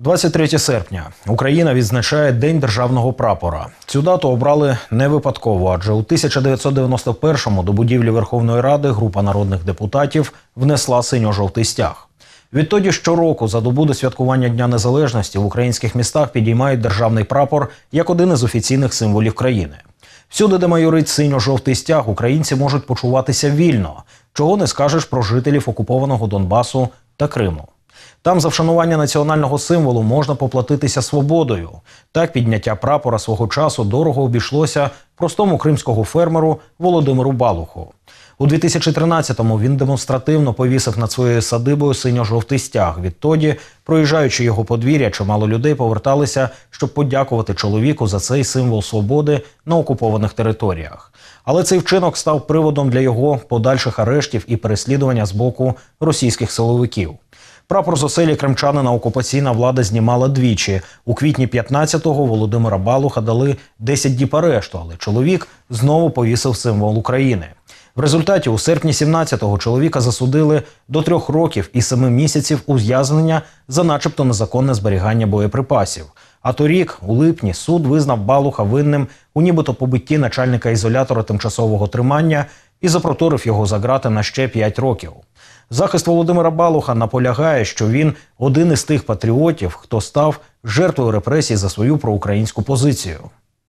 23 серпня Україна відзначає День державного прапора. Цю дату обрали не випадково, адже у 1991-му до будівлі Верховної Ради група народних депутатів внесла синьо-жовтий стяг. Відтоді щороку за добу до святкування Дня Незалежності в українських містах підіймають державний прапор як один із офіційних символів країни. Всюди, де майорить синьо-жовтий стяг, українці можуть почуватися вільно, чого не скажеш про жителів окупованого Донбасу та Криму. Там за вшанування національного символу можна поплатитися свободою. Так підняття прапора свого часу дорого обійшлося простому кримського фермеру Володимиру Балуху. У 2013-му він демонстративно повісив над своєю садибою синьо-жовтий стяг. Відтоді, проїжджаючи його подвір'я, чимало людей поверталися, щоб подякувати чоловіку за цей символ свободи на окупованих територіях. Але цей вчинок став приводом для його подальших арештів і переслідування з боку російських силовиків. Прапор з оселі кримчанина окупаційна влада знімала двічі. У квітні 15-го Володимира Балуха дали 10 діб арешту, але чоловік знову повісив символ України. В результаті у серпні 17-го чоловіка засудили до трьох років і семи місяців ув'язнення за, начебто, незаконне зберігання боєприпасів. А торік, у липні, суд визнав Балуха винним у нібито побитті начальника ізолятора тимчасового тримання і запроторив його за грати на ще 5 років. Захист Володимира Балуха наполягає, що він один із тих патріотів, хто став жертвою репресій за свою проукраїнську позицію.